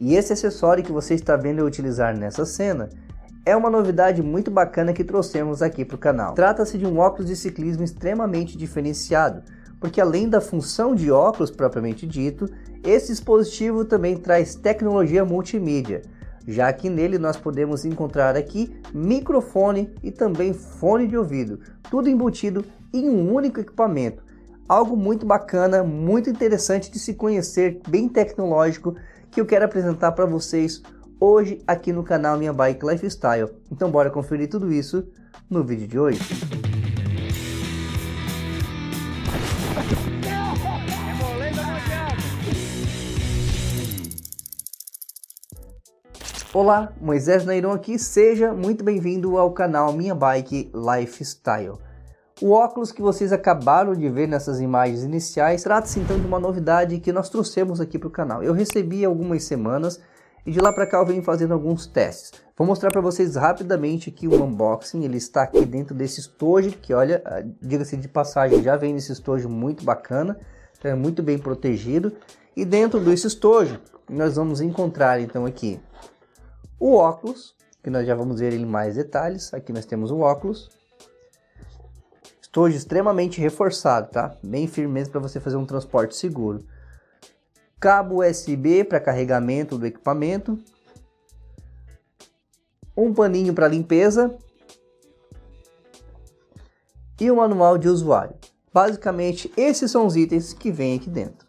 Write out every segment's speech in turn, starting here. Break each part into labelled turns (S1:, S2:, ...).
S1: E esse acessório que você está vendo eu utilizar nessa cena é uma novidade muito bacana que trouxemos aqui para o canal. Trata-se de um óculos de ciclismo extremamente diferenciado, porque além da função de óculos propriamente dito, esse dispositivo também traz tecnologia multimídia, já que nele nós podemos encontrar aqui microfone e também fone de ouvido, tudo embutido em um único equipamento. Algo muito bacana, muito interessante de se conhecer, bem tecnológico que eu quero apresentar para vocês hoje aqui no canal Minha Bike Lifestyle. Então bora conferir tudo isso no vídeo de hoje. Olá, Moisés Nairon aqui, seja muito bem-vindo ao canal Minha Bike Lifestyle. O óculos que vocês acabaram de ver nessas imagens iniciais trata-se então de uma novidade que nós trouxemos aqui para o canal. Eu recebi algumas semanas e de lá para cá eu venho fazendo alguns testes. Vou mostrar para vocês rapidamente aqui o unboxing, ele está aqui dentro desse estojo, que olha, ah, diga-se de passagem, já vem nesse estojo muito bacana, então é muito bem protegido. E dentro desse estojo, nós vamos encontrar então aqui o óculos, que nós já vamos ver em mais detalhes, aqui nós temos o óculos, estojo extremamente reforçado, tá? Bem firme mesmo para você fazer um transporte seguro. Cabo USB para carregamento do equipamento. Um paninho para limpeza. E o um manual de usuário. Basicamente, esses são os itens que vem aqui dentro.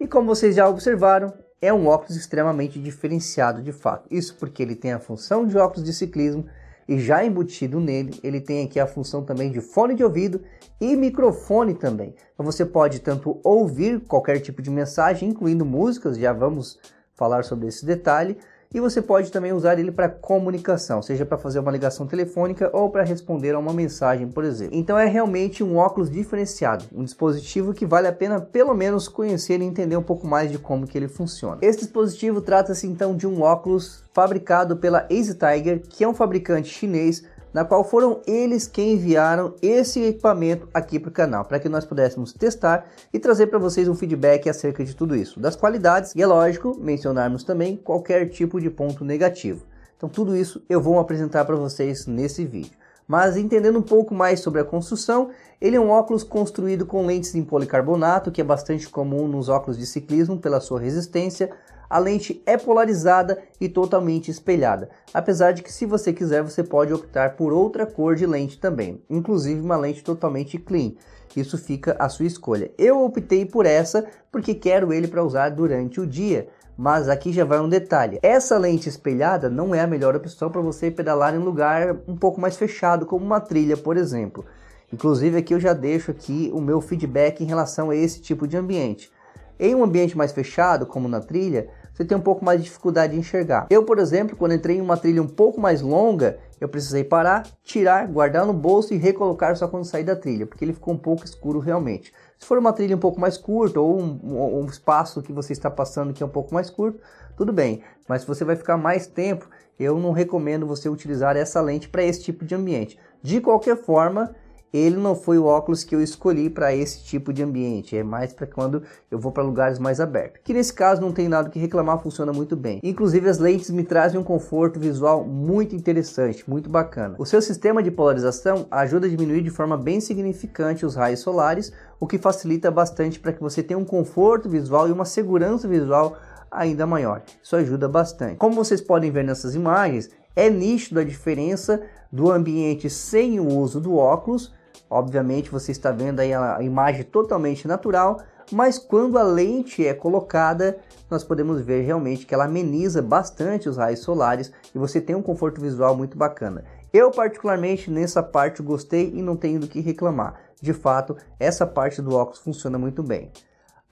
S1: E como vocês já observaram, é um óculos extremamente diferenciado de fato. Isso porque ele tem a função de óculos de ciclismo e já embutido nele, ele tem aqui a função também de fone de ouvido e microfone também. Então você pode tanto ouvir qualquer tipo de mensagem, incluindo músicas, já vamos falar sobre esse detalhe, e você pode também usar ele para comunicação, seja para fazer uma ligação telefônica ou para responder a uma mensagem, por exemplo. Então é realmente um óculos diferenciado, um dispositivo que vale a pena pelo menos conhecer e entender um pouco mais de como que ele funciona. Esse dispositivo trata-se então de um óculos fabricado pela Easy Tiger, que é um fabricante chinês na qual foram eles que enviaram esse equipamento aqui para o canal, para que nós pudéssemos testar e trazer para vocês um feedback acerca de tudo isso, das qualidades e é lógico mencionarmos também qualquer tipo de ponto negativo. Então tudo isso eu vou apresentar para vocês nesse vídeo. Mas entendendo um pouco mais sobre a construção, ele é um óculos construído com lentes em policarbonato, que é bastante comum nos óculos de ciclismo pela sua resistência, a lente é polarizada e totalmente espelhada. Apesar de que se você quiser, você pode optar por outra cor de lente também, inclusive uma lente totalmente clean. Isso fica à sua escolha. Eu optei por essa porque quero ele para usar durante o dia. Mas aqui já vai um detalhe. Essa lente espelhada não é a melhor opção para você pedalar em lugar um pouco mais fechado, como uma trilha, por exemplo. Inclusive aqui eu já deixo aqui o meu feedback em relação a esse tipo de ambiente. Em um ambiente mais fechado, como na trilha, você tem um pouco mais de dificuldade de enxergar. Eu, por exemplo, quando entrei em uma trilha um pouco mais longa, eu precisei parar, tirar, guardar no bolso e recolocar só quando sair da trilha, porque ele ficou um pouco escuro realmente. Se for uma trilha um pouco mais curta ou um, um, um espaço que você está passando que é um pouco mais curto, tudo bem. Mas se você vai ficar mais tempo, eu não recomendo você utilizar essa lente para esse tipo de ambiente. De qualquer forma, ele não foi o óculos que eu escolhi para esse tipo de ambiente, é mais para quando eu vou para lugares mais abertos. Que nesse caso não tem nada que reclamar, funciona muito bem. Inclusive as lentes me trazem um conforto visual muito interessante, muito bacana. O seu sistema de polarização ajuda a diminuir de forma bem significante os raios solares, o que facilita bastante para que você tenha um conforto visual e uma segurança visual ainda maior. Isso ajuda bastante. Como vocês podem ver nessas imagens, é nicho a diferença do ambiente sem o uso do óculos Obviamente você está vendo aí a imagem totalmente natural, mas quando a lente é colocada, nós podemos ver realmente que ela ameniza bastante os raios solares e você tem um conforto visual muito bacana. Eu particularmente nessa parte gostei e não tenho do que reclamar. De fato, essa parte do óculos funciona muito bem.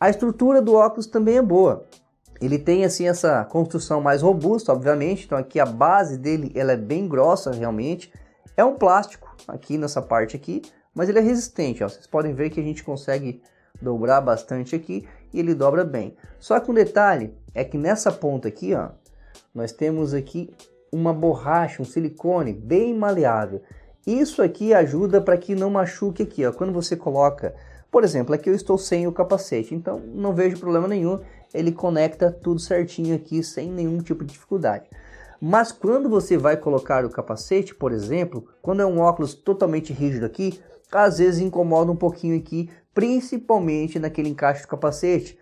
S1: A estrutura do óculos também é boa. Ele tem assim essa construção mais robusta, obviamente, então aqui a base dele ela é bem grossa realmente. É um plástico aqui nessa parte aqui, mas ele é resistente, ó. vocês podem ver que a gente consegue dobrar bastante aqui e ele dobra bem. Só que um detalhe é que nessa ponta aqui, ó, nós temos aqui uma borracha, um silicone bem maleável. Isso aqui ajuda para que não machuque aqui, ó. Quando você coloca, por exemplo, aqui eu estou sem o capacete, então não vejo problema nenhum, ele conecta tudo certinho aqui sem nenhum tipo de dificuldade. Mas quando você vai colocar o capacete, por exemplo, quando é um óculos totalmente rígido aqui, às vezes incomoda um pouquinho aqui, principalmente naquele encaixe do capacete.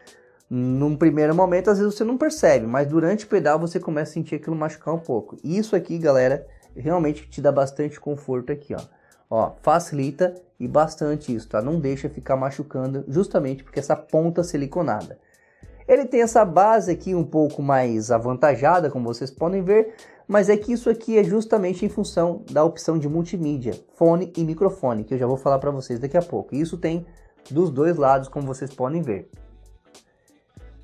S1: Num primeiro momento, às vezes você não percebe, mas durante o pedal você começa a sentir aquilo machucar um pouco. Isso aqui, galera, realmente te dá bastante conforto aqui, ó. Ó, facilita e bastante isso, tá? Não deixa ficar machucando, justamente porque essa ponta siliconada. Ele tem essa base aqui um pouco mais avantajada, como vocês podem ver, mas é que isso aqui é justamente em função da opção de multimídia, fone e microfone, que eu já vou falar para vocês daqui a pouco. E isso tem dos dois lados, como vocês podem ver.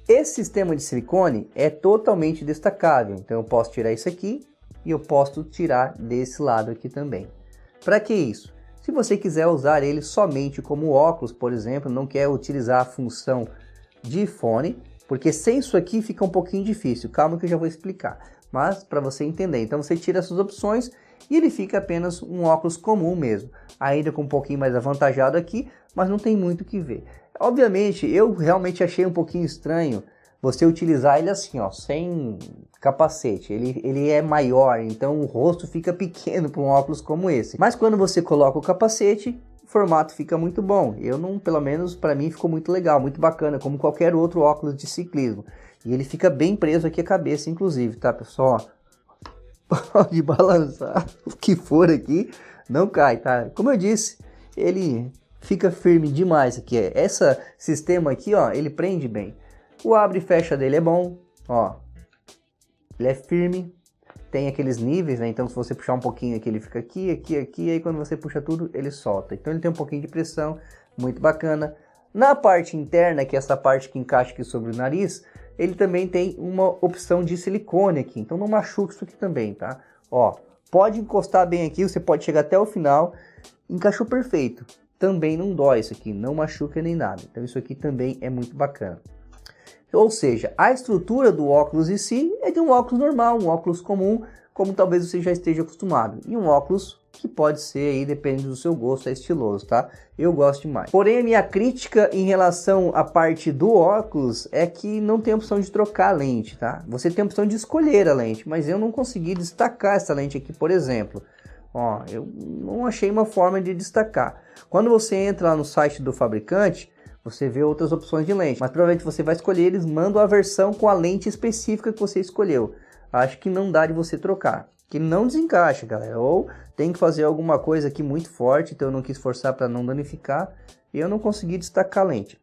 S1: Esse sistema de silicone é totalmente destacável, então eu posso tirar isso aqui e eu posso tirar desse lado aqui também. Para que isso? Se você quiser usar ele somente como óculos, por exemplo, não quer utilizar a função de fone, porque sem isso aqui fica um pouquinho difícil. Calma que eu já vou explicar. Mas para você entender, então você tira essas opções e ele fica apenas um óculos comum mesmo. Ainda com um pouquinho mais avantajado aqui, mas não tem muito o que ver. Obviamente, eu realmente achei um pouquinho estranho você utilizar ele assim, ó, sem capacete. Ele, ele é maior, então o rosto fica pequeno para um óculos como esse. Mas quando você coloca o capacete, formato fica muito bom. Eu não, pelo menos para mim ficou muito legal, muito bacana, como qualquer outro óculos de ciclismo. E ele fica bem preso aqui a cabeça, inclusive, tá, pessoal? Pode balançar o que for aqui, não cai, tá? Como eu disse, ele fica firme demais aqui. É. Esse sistema aqui, ó, ele prende bem. O abre e fecha dele é bom, ó. Ele é firme, tem aqueles níveis, né? Então, se você puxar um pouquinho aqui, ele fica aqui, aqui, aqui, aí quando você puxa tudo, ele solta. Então, ele tem um pouquinho de pressão, muito bacana. Na parte interna, que é essa parte que encaixa aqui sobre o nariz, ele também tem uma opção de silicone aqui, então não machuca isso aqui também, tá? Ó, pode encostar bem aqui, você pode chegar até o final, encaixou perfeito. Também não dói isso aqui, não machuca nem nada. Então isso aqui também é muito bacana. Ou seja, a estrutura do óculos em si é de um óculos normal, um óculos comum, como talvez você já esteja acostumado. E um óculos que pode ser aí, depende do seu gosto, é estiloso, tá? Eu gosto demais. Porém, a minha crítica em relação à parte do óculos é que não tem opção de trocar a lente, tá? Você tem a opção de escolher a lente, mas eu não consegui destacar essa lente aqui, por exemplo. Ó, eu não achei uma forma de destacar. Quando você entra lá no site do fabricante, você vê outras opções de lente, mas provavelmente você vai escolher, eles mandam a versão com a lente específica que você escolheu. Acho que não dá de você trocar, que não desencaixa, galera. Ou tem que fazer alguma coisa aqui muito forte, então eu não quis forçar para não danificar, e eu não consegui destacar a lente.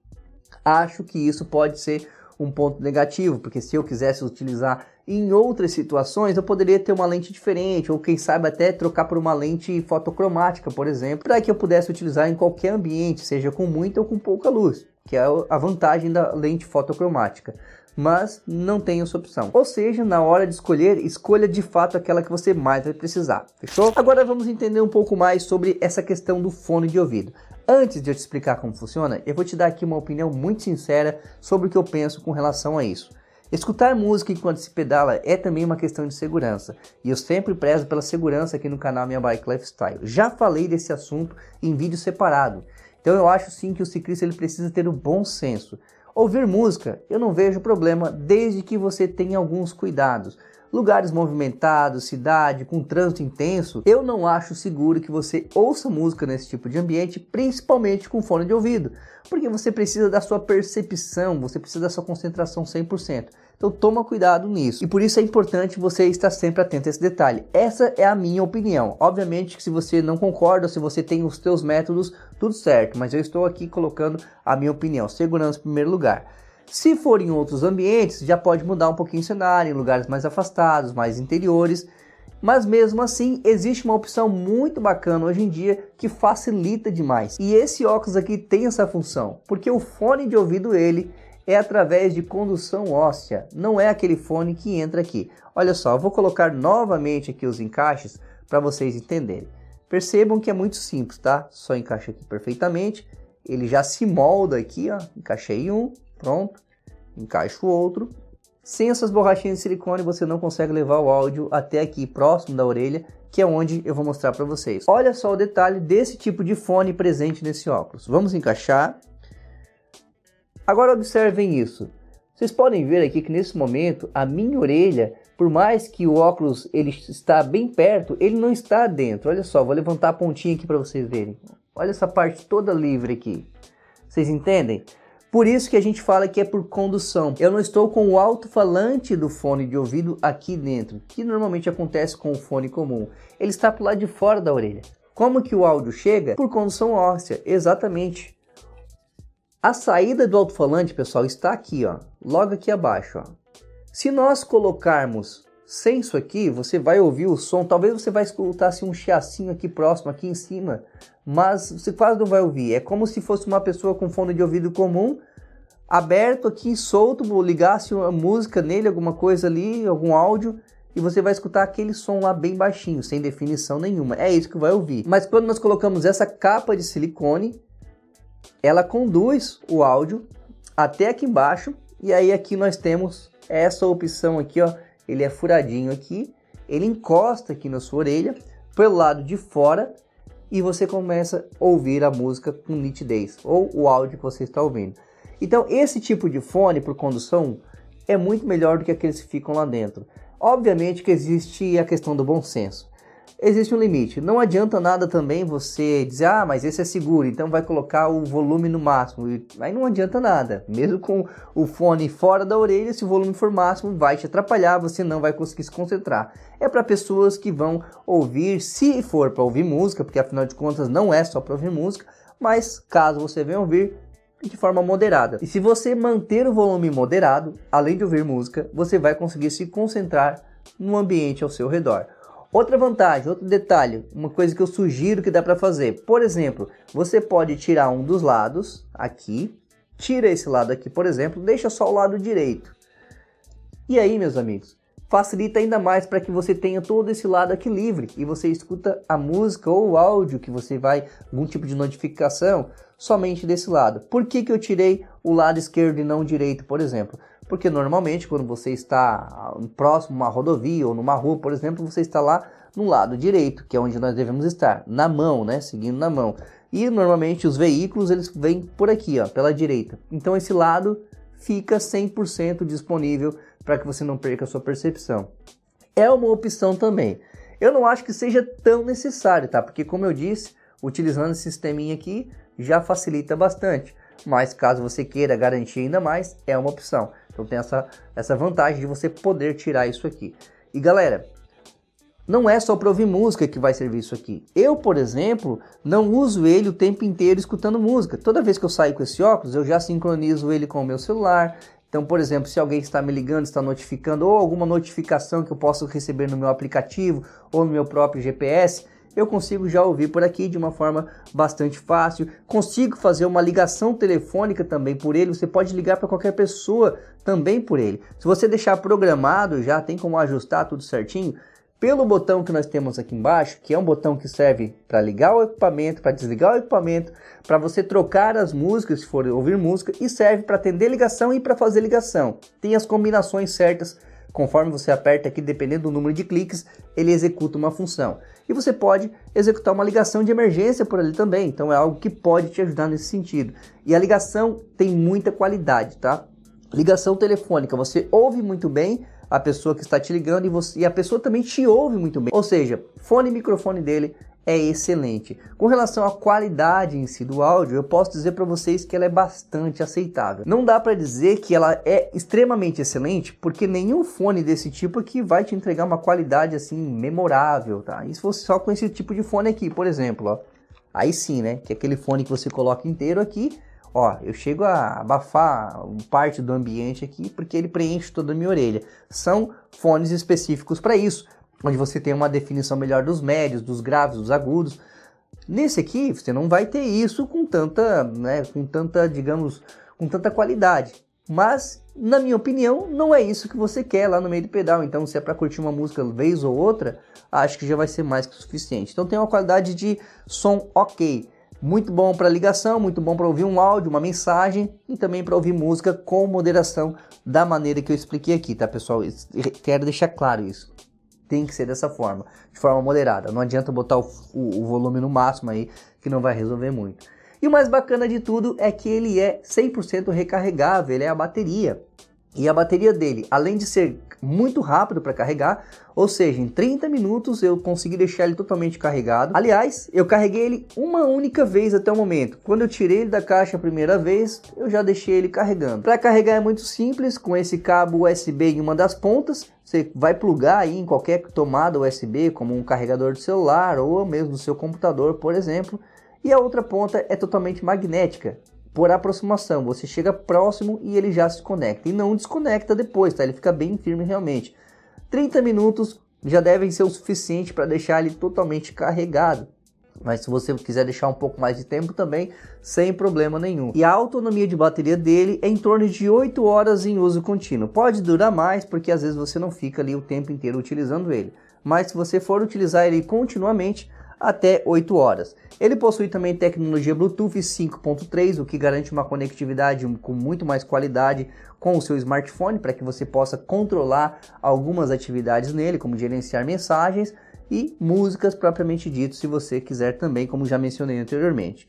S1: Acho que isso pode ser um ponto negativo, porque se eu quisesse utilizar em outras situações, eu poderia ter uma lente diferente, ou quem sabe até trocar por uma lente fotocromática, por exemplo, para que eu pudesse utilizar em qualquer ambiente, seja com muita ou com pouca luz, que é a vantagem da lente fotocromática mas não tem essa opção. Ou seja, na hora de escolher, escolha de fato aquela que você mais vai precisar, fechou? Agora vamos entender um pouco mais sobre essa questão do fone de ouvido. Antes de eu te explicar como funciona, eu vou te dar aqui uma opinião muito sincera sobre o que eu penso com relação a isso. Escutar música enquanto se pedala é também uma questão de segurança, e eu sempre prezo pela segurança aqui no canal Minha Bike Lifestyle. Já falei desse assunto em vídeo separado, então eu acho sim que o ciclista ele precisa ter o um bom senso. Ouvir música, eu não vejo problema desde que você tenha alguns cuidados. Lugares movimentados, cidade, com trânsito intenso, eu não acho seguro que você ouça música nesse tipo de ambiente, principalmente com fone de ouvido, porque você precisa da sua percepção, você precisa da sua concentração 100%. Então toma cuidado nisso. E por isso é importante você estar sempre atento a esse detalhe. Essa é a minha opinião. Obviamente que se você não concorda, se você tem os seus métodos, tudo certo, mas eu estou aqui colocando a minha opinião, segurança em primeiro lugar. Se for em outros ambientes, já pode mudar um pouquinho o cenário, em lugares mais afastados, mais interiores, mas mesmo assim, existe uma opção muito bacana hoje em dia que facilita demais. E esse óculos aqui tem essa função, porque o fone de ouvido ele é através de condução óssea, não é aquele fone que entra aqui. Olha só, eu vou colocar novamente aqui os encaixes para vocês entenderem. Percebam que é muito simples, tá? Só encaixa aqui perfeitamente. Ele já se molda aqui, ó. Encaixei um, pronto. Encaixo o outro. Sem essas borrachinhas de silicone, você não consegue levar o áudio até aqui, próximo da orelha, que é onde eu vou mostrar para vocês. Olha só o detalhe desse tipo de fone presente nesse óculos. Vamos encaixar. Agora observem isso. Vocês podem ver aqui que nesse momento a minha orelha por mais que o óculos ele está bem perto, ele não está dentro. Olha só, vou levantar a pontinha aqui para vocês verem. Olha essa parte toda livre aqui. Vocês entendem? Por isso que a gente fala que é por condução. Eu não estou com o alto-falante do fone de ouvido aqui dentro, que normalmente acontece com o fone comum. Ele está para o lado de fora da orelha. Como que o áudio chega? Por condução óssea, exatamente. A saída do alto-falante, pessoal, está aqui, ó, logo aqui abaixo. Ó. Se nós colocarmos senso aqui, você vai ouvir o som, talvez você vai escutar assim, um chiacinho aqui próximo, aqui em cima, mas você quase não vai ouvir. É como se fosse uma pessoa com fone de ouvido comum, aberto aqui, solto, ligasse assim, uma música nele, alguma coisa ali, algum áudio, e você vai escutar aquele som lá bem baixinho, sem definição nenhuma. É isso que vai ouvir. Mas quando nós colocamos essa capa de silicone, ela conduz o áudio até aqui embaixo, e aí aqui nós temos essa opção aqui, ó, ele é furadinho aqui, ele encosta aqui na sua orelha, pelo lado de fora, e você começa a ouvir a música com nitidez, ou o áudio que você está ouvindo. Então, esse tipo de fone por condução é muito melhor do que aqueles que ficam lá dentro. Obviamente que existe a questão do bom senso existe um limite. Não adianta nada também você dizer, ah, mas esse é seguro, então vai colocar o volume no máximo. E aí não adianta nada. Mesmo com o fone fora da orelha, se o volume for máximo, vai te atrapalhar, você não vai conseguir se concentrar. É para pessoas que vão ouvir, se for para ouvir música, porque afinal de contas não é só para ouvir música, mas caso você venha ouvir, de forma moderada. E se você manter o volume moderado, além de ouvir música, você vai conseguir se concentrar no ambiente ao seu redor. Outra vantagem, outro detalhe, uma coisa que eu sugiro que dá para fazer. Por exemplo, você pode tirar um dos lados aqui, tira esse lado aqui, por exemplo, deixa só o lado direito. E aí, meus amigos, facilita ainda mais para que você tenha todo esse lado aqui livre e você escuta a música ou o áudio que você vai, algum tipo de notificação, somente desse lado. Por que, que eu tirei o lado esquerdo e não o direito, por exemplo? porque normalmente quando você está ah, próximo a uma rodovia ou numa rua, por exemplo, você está lá no lado direito, que é onde nós devemos estar, na mão, né, seguindo na mão. E normalmente os veículos eles vêm por aqui, ó, pela direita. Então esse lado fica 100% disponível para que você não perca a sua percepção. É uma opção também. Eu não acho que seja tão necessário, tá? Porque como eu disse, utilizando esse sisteminha aqui já facilita bastante mas caso você queira garantir ainda mais, é uma opção. Então tem essa, essa vantagem de você poder tirar isso aqui. E galera, não é só para ouvir música que vai servir isso aqui. Eu, por exemplo, não uso ele o tempo inteiro escutando música. Toda vez que eu saio com esse óculos, eu já sincronizo ele com o meu celular. Então, por exemplo, se alguém está me ligando, está notificando, ou alguma notificação que eu posso receber no meu aplicativo ou no meu próprio GPS, eu consigo já ouvir por aqui de uma forma bastante fácil. Consigo fazer uma ligação telefônica também por ele. Você pode ligar para qualquer pessoa também por ele. Se você deixar programado, já tem como ajustar tudo certinho. Pelo botão que nós temos aqui embaixo, que é um botão que serve para ligar o equipamento, para desligar o equipamento, para você trocar as músicas, se for ouvir música, e serve para atender ligação e para fazer ligação. Tem as combinações certas Conforme você aperta aqui, dependendo do número de cliques, ele executa uma função. E você pode executar uma ligação de emergência por ali também, então é algo que pode te ajudar nesse sentido. E a ligação tem muita qualidade, tá? Ligação telefônica, você ouve muito bem a pessoa que está te ligando e, você, e a pessoa também te ouve muito bem. Ou seja, fone e microfone dele é excelente. Com relação à qualidade em si do áudio, eu posso dizer para vocês que ela é bastante aceitável. Não dá para dizer que ela é extremamente excelente, porque nenhum fone desse tipo aqui é vai te entregar uma qualidade assim memorável, tá? E se fosse só com esse tipo de fone aqui, por exemplo, ó. Aí sim, né? Que é aquele fone que você coloca inteiro aqui, ó, eu chego a abafar parte do ambiente aqui porque ele preenche toda a minha orelha. São fones específicos para isso onde você tem uma definição melhor dos médios, dos graves, dos agudos. Nesse aqui, você não vai ter isso com tanta, né, com tanta, digamos, com tanta qualidade. Mas, na minha opinião, não é isso que você quer lá no meio do pedal. Então, se é para curtir uma música vez ou outra, acho que já vai ser mais que o suficiente. Então, tem uma qualidade de som ok. Muito bom para ligação, muito bom para ouvir um áudio, uma mensagem e também para ouvir música com moderação da maneira que eu expliquei aqui, tá pessoal? Quero deixar claro isso. Tem que ser dessa forma, de forma moderada. Não adianta botar o, o, o volume no máximo aí, que não vai resolver muito. E o mais bacana de tudo é que ele é 100% recarregável, ele é a bateria. E a bateria dele, além de ser muito rápido para carregar, ou seja, em 30 minutos eu consegui deixar ele totalmente carregado. Aliás, eu carreguei ele uma única vez até o momento. Quando eu tirei ele da caixa a primeira vez, eu já deixei ele carregando. Para carregar é muito simples, com esse cabo USB em uma das pontas, você vai plugar aí em qualquer tomada USB, como um carregador de celular ou mesmo do seu computador, por exemplo. E a outra ponta é totalmente magnética por aproximação. Você chega próximo e ele já se conecta. E não desconecta depois, tá? Ele fica bem firme realmente. 30 minutos já devem ser o suficiente para deixar ele totalmente carregado. Mas se você quiser deixar um pouco mais de tempo também, sem problema nenhum. E a autonomia de bateria dele é em torno de 8 horas em uso contínuo. Pode durar mais, porque às vezes você não fica ali o tempo inteiro utilizando ele. Mas se você for utilizar ele continuamente, até 8 horas. Ele possui também tecnologia Bluetooth 5.3, o que garante uma conectividade com muito mais qualidade com o seu smartphone para que você possa controlar algumas atividades nele, como gerenciar mensagens e músicas propriamente dito, se você quiser também, como já mencionei anteriormente.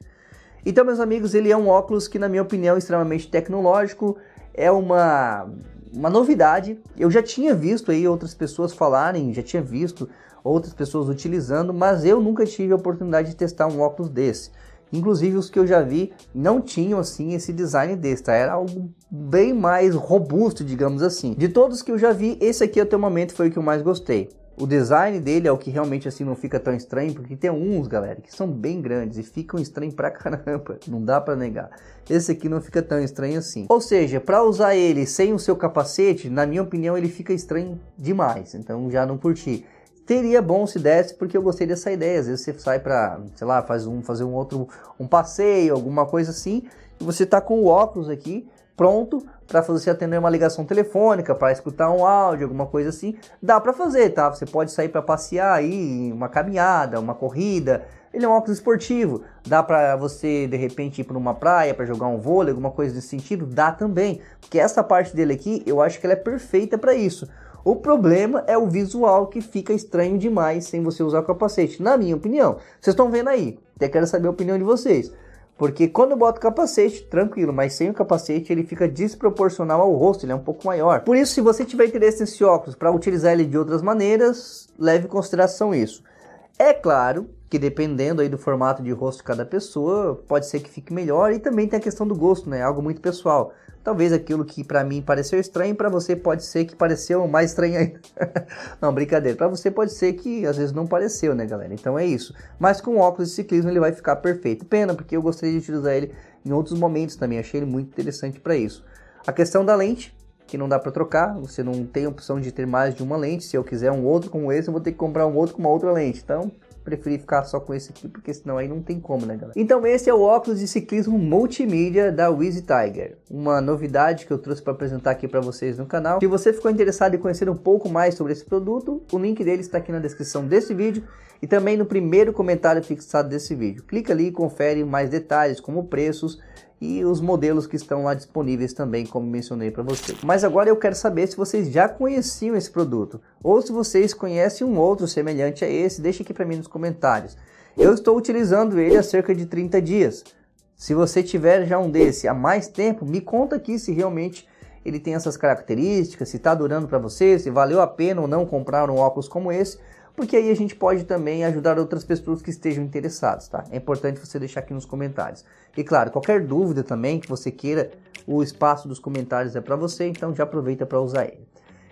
S1: Então, meus amigos, ele é um óculos que, na minha opinião, é extremamente tecnológico, é uma uma novidade. Eu já tinha visto aí outras pessoas falarem, já tinha visto outras pessoas utilizando, mas eu nunca tive a oportunidade de testar um óculos desse. Inclusive os que eu já vi não tinham assim esse design desse, tá? Era algo bem mais robusto, digamos assim. De todos que eu já vi, esse aqui até o momento foi o que eu mais gostei. O design dele é o que realmente assim não fica tão estranho, porque tem uns, galera, que são bem grandes e ficam estranhos pra caramba, não dá para negar. Esse aqui não fica tão estranho assim. Ou seja, para usar ele sem o seu capacete, na minha opinião, ele fica estranho demais, então já não curti teria bom se desse, porque eu gostei dessa ideia. Às vezes você sai para, sei lá, faz um, fazer um outro, um passeio, alguma coisa assim, e você tá com o óculos aqui pronto para você atender uma ligação telefônica, para escutar um áudio, alguma coisa assim. Dá para fazer, tá? Você pode sair para passear aí, uma caminhada, uma corrida. Ele é um óculos esportivo. Dá para você de repente ir para uma praia para jogar um vôlei, alguma coisa nesse sentido, dá também. Porque essa parte dele aqui, eu acho que ela é perfeita para isso. O problema é o visual que fica estranho demais sem você usar o capacete, na minha opinião. Vocês estão vendo aí, até quero saber a opinião de vocês. Porque quando eu boto capacete, tranquilo, mas sem o capacete ele fica desproporcional ao rosto, ele é um pouco maior. Por isso, se você tiver interesse nesse óculos para utilizar ele de outras maneiras, leve em consideração isso. É claro que dependendo aí do formato de rosto de cada pessoa, pode ser que fique melhor e também tem a questão do gosto, né? Algo muito pessoal. Talvez aquilo que para mim pareceu estranho, para você pode ser que pareceu mais estranho ainda. não, brincadeira. Para você pode ser que às vezes não pareceu, né, galera? Então é isso. Mas com óculos de ciclismo ele vai ficar perfeito. Pena, porque eu gostaria de utilizar ele em outros momentos também. Achei ele muito interessante para isso. A questão da lente, que não dá para trocar, você não tem opção de ter mais de uma lente. Se eu quiser um outro como esse, eu vou ter que comprar um outro com uma outra lente. Então, preferi ficar só com esse aqui, porque senão aí não tem como, né, galera? Então, esse é o óculos de ciclismo multimídia da Wheezy Tiger. Uma novidade que eu trouxe para apresentar aqui para vocês no canal. Se você ficou interessado em conhecer um pouco mais sobre esse produto, o link dele está aqui na descrição desse vídeo e também no primeiro comentário fixado desse vídeo. Clica ali e confere mais detalhes, como preços e os modelos que estão lá disponíveis também, como mencionei para você. Mas agora eu quero saber se vocês já conheciam esse produto ou se vocês conhecem um outro semelhante a esse, deixe aqui para mim nos comentários. Eu estou utilizando ele há cerca de 30 dias. Se você tiver já um desse há mais tempo, me conta aqui se realmente ele tem essas características, se está durando para você, se valeu a pena ou não comprar um óculos como esse, porque aí a gente pode também ajudar outras pessoas que estejam interessadas, tá? É importante você deixar aqui nos comentários. E claro, qualquer dúvida também que você queira, o espaço dos comentários é para você, então já aproveita para usar ele.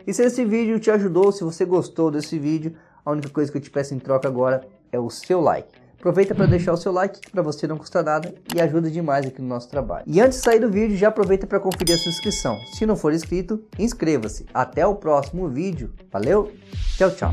S1: E se esse vídeo te ajudou, se você gostou desse vídeo, a única coisa que eu te peço em troca agora é o seu like. Aproveita para deixar o seu like, que para você não custa nada e ajuda demais aqui no nosso trabalho. E antes de sair do vídeo, já aproveita para conferir a sua inscrição. Se não for inscrito, inscreva-se. Até o próximo vídeo. Valeu, tchau, tchau.